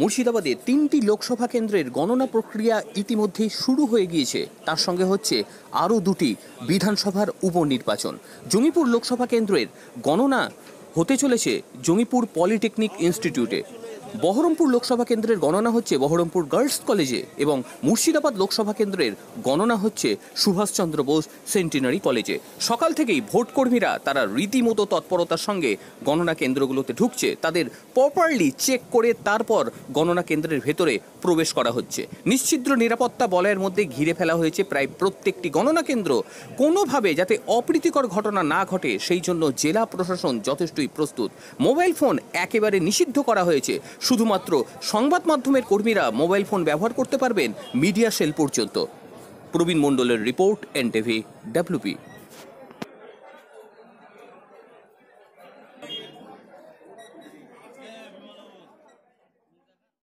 মুর্শিদাবাদে তিনটি লোকসভা কেন্দ্রের গণনা প্রক্রিয়া ইতিমধ্যেই শুরু হয়ে গিয়েছে তার সঙ্গে হচ্ছে আরও দুটি বিধানসভার উপনির্বাচন জঙ্গিপুর লোকসভা কেন্দ্রের গণনা হতে চলেছে জঙ্গিপুর পলিটেকনিক ইনস্টিটিউটে বহরমপুর লোকসভা কেন্দ্রের গণনা হচ্ছে বহরমপুর গার্লস কলেজে এবং মুর্শিদাবাদ লোকসভা কেন্দ্রের গণনা হচ্ছে সুভাষচন্দ্র বোস সেন্টিনারি কলেজে সকাল থেকেই ভোটকর্মীরা তারা রীতিমতো তৎপরতার সঙ্গে গণনা কেন্দ্রগুলোতে ঢুকছে তাদের প্রপারলি চেক করে তারপর গণনা কেন্দ্রের ভেতরে প্রবেশ করা হচ্ছে নিশ্চিদ্র নিরাপত্তা বলয়ের মধ্যে ঘিরে ফেলা হয়েছে প্রায় প্রত্যেকটি গণনা কেন্দ্র কোনোভাবে যাতে অপ্রীতিকর ঘটনা না ঘটে সেই জন্য জেলা প্রশাসন যথেষ্টই প্রস্তুত মোবাইল ফোন একেবারে নিষিদ্ধ করা হয়েছে শুধুমাত্র সংবাদ মাধ্যমের কর্মীরা মোবাইল ফোন ব্যবহার করতে পারবেন মিডিয়া সেল পর্যন্ত প্রবীণ মণ্ডলের রিপোর্ট এনটিভি ডাব্লিউপি